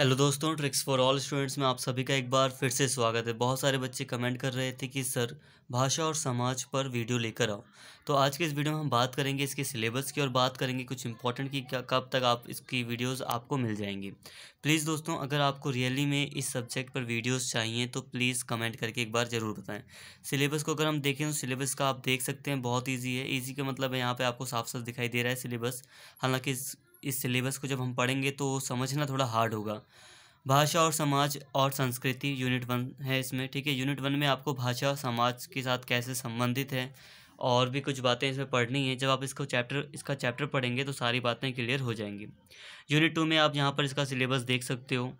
hello दोस्तों tricks for all students में आप सभी का एक बार फिर से स्वागत है बहुत सारे बच्चे कमेंट कर रहे थे कि सर भाषा और समाज पर वीडियो लेकर आओ तो आज के इस वीडियो में हम बात करेंगे इसके सिलेबस की और बात करेंगे कुछ इंपॉर्टेंट की कब तक आप इसकी वीडियोस आपको मिल जाएंगी प्लीज़ दोस्तों अगर आपको रियली में इस सब्जेक्ट पर वीडियोस चाहिए तो प्लीज़ कमेंट करके एक बार ज़रूर बताएं सिलेबस को अगर हम देखें तो सिलेबस का आप देख सकते हैं बहुत ईजी है ईजी का मतलब यहाँ पर आपको साफ साफ दिखाई दे रहा है सिलेबस हालाँकि इस सिलेबस को जब हम पढ़ेंगे तो समझना थोड़ा हार्ड होगा भाषा और समाज और संस्कृति यूनिट वन है इसमें ठीक है यूनिट वन में आपको भाषा समाज के साथ कैसे संबंधित है और भी कुछ बातें इसमें पढ़नी है जब आप इसको चैप्टर इसका चैप्टर पढ़ेंगे तो सारी बातें क्लियर हो जाएंगी यूनिट टू में आप यहाँ पर इसका सिलेबस देख सकते हो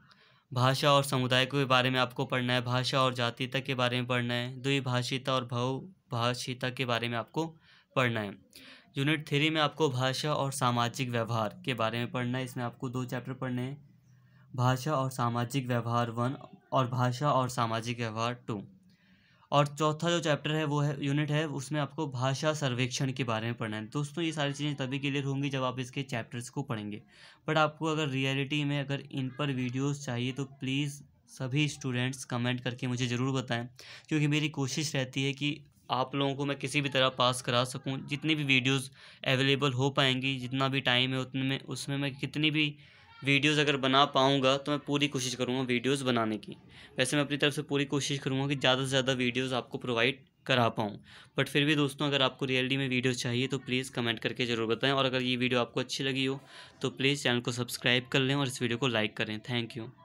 भाषा और समुदाय के बारे में आपको पढ़ना है भाषा और जातिता के बारे में पढ़ना है द्विभाषिता और बहुभाषिता के बारे में आपको पढ़ना है यूनिट थ्री में आपको भाषा और सामाजिक व्यवहार के बारे में पढ़ना है इसमें आपको दो चैप्टर पढ़ने हैं भाषा और सामाजिक व्यवहार वन और भाषा और सामाजिक व्यवहार टू और चौथा जो चैप्टर है वो है यूनिट है उसमें आपको भाषा सर्वेक्षण के बारे में पढ़ना है दोस्तों ये सारी चीज़ें तभी क्लियर होंगी जब आप इसके चैप्टर्स को पढ़ेंगे बट आपको अगर रियलिटी में अगर इन पर वीडियोस चाहिए तो प्लीज़ सभी स्टूडेंट्स कमेंट करके मुझे ज़रूर बताएं क्योंकि मेरी कोशिश रहती है कि आप लोगों को मैं किसी भी तरह पास करा सकूं जितनी भी वीडियोस अवेलेबल हो पाएंगी जितना भी टाइम है उतने में उसमें मैं कितनी भी वीडियोस अगर बना पाऊँगा तो मैं पूरी कोशिश करूँगा वीडियोस बनाने की वैसे मैं अपनी तरफ से पूरी कोशिश करूँगा कि ज़्यादा से ज़्यादा वीडियोस आपको प्रोवाइड करा पाऊँ बट फिर भी दोस्तों अगर आपको रियलिटी में वीडियो चाहिए तो प्लीज़ कमेंट करके ज़रूर बताएँ और अगर ये वीडियो आपको अच्छी लगी हो तो प्लीज़ चैनल को सब्सक्राइब कर लें और इस वीडियो को लाइक करें थैंक यू